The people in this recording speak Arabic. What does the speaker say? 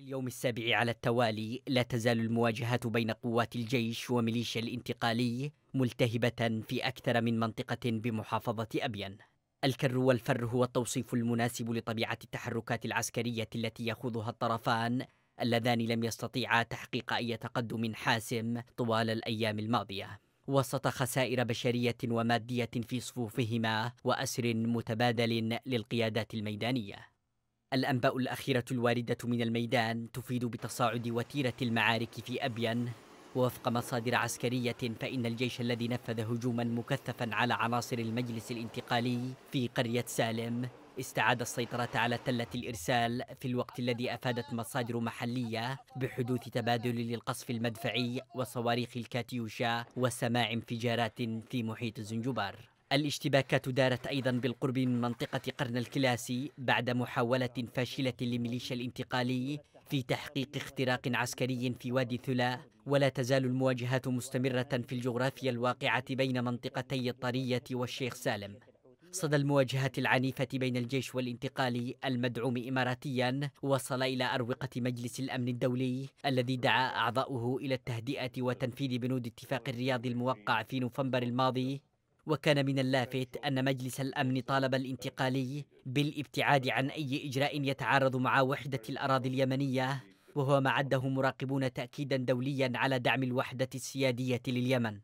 اليوم السابع على التوالي لا تزال المواجهات بين قوات الجيش وميليشيا الانتقالي ملتهبة في أكثر من منطقة بمحافظة أبين الكر والفر هو التوصيف المناسب لطبيعة التحركات العسكرية التي يخوضها الطرفان اللذان لم يستطيعا تحقيق أي تقدم حاسم طوال الأيام الماضية وسط خسائر بشرية ومادية في صفوفهما وأسر متبادل للقيادات الميدانية الأنباء الأخيرة الواردة من الميدان تفيد بتصاعد وتيرة المعارك في أبين ووفق مصادر عسكرية فإن الجيش الذي نفذ هجوما مكثفا على عناصر المجلس الانتقالي في قرية سالم استعاد السيطرة على تلة الإرسال في الوقت الذي أفادت مصادر محلية بحدوث تبادل للقصف المدفعي وصواريخ الكاتيوشا وسماع انفجارات في محيط الزنجبار الاشتباكات دارت أيضا بالقرب من منطقة قرن الكلاسي بعد محاولة فاشلة لميليشيا الانتقالي في تحقيق اختراق عسكري في وادي ثلا ولا تزال المواجهات مستمرة في الجغرافيا الواقعة بين منطقتي الطرية والشيخ سالم صدى المواجهات العنيفة بين الجيش والانتقالي المدعوم إماراتيا وصل إلى أروقة مجلس الأمن الدولي الذي دعا أعضاؤه إلى التهدئة وتنفيذ بنود اتفاق الرياض الموقع في نوفمبر الماضي وكان من اللافت أن مجلس الأمن طالب الانتقالي بالابتعاد عن أي إجراء يتعارض مع وحدة الأراضي اليمنية وهو ما عده مراقبون تأكيدا دوليا على دعم الوحدة السيادية لليمن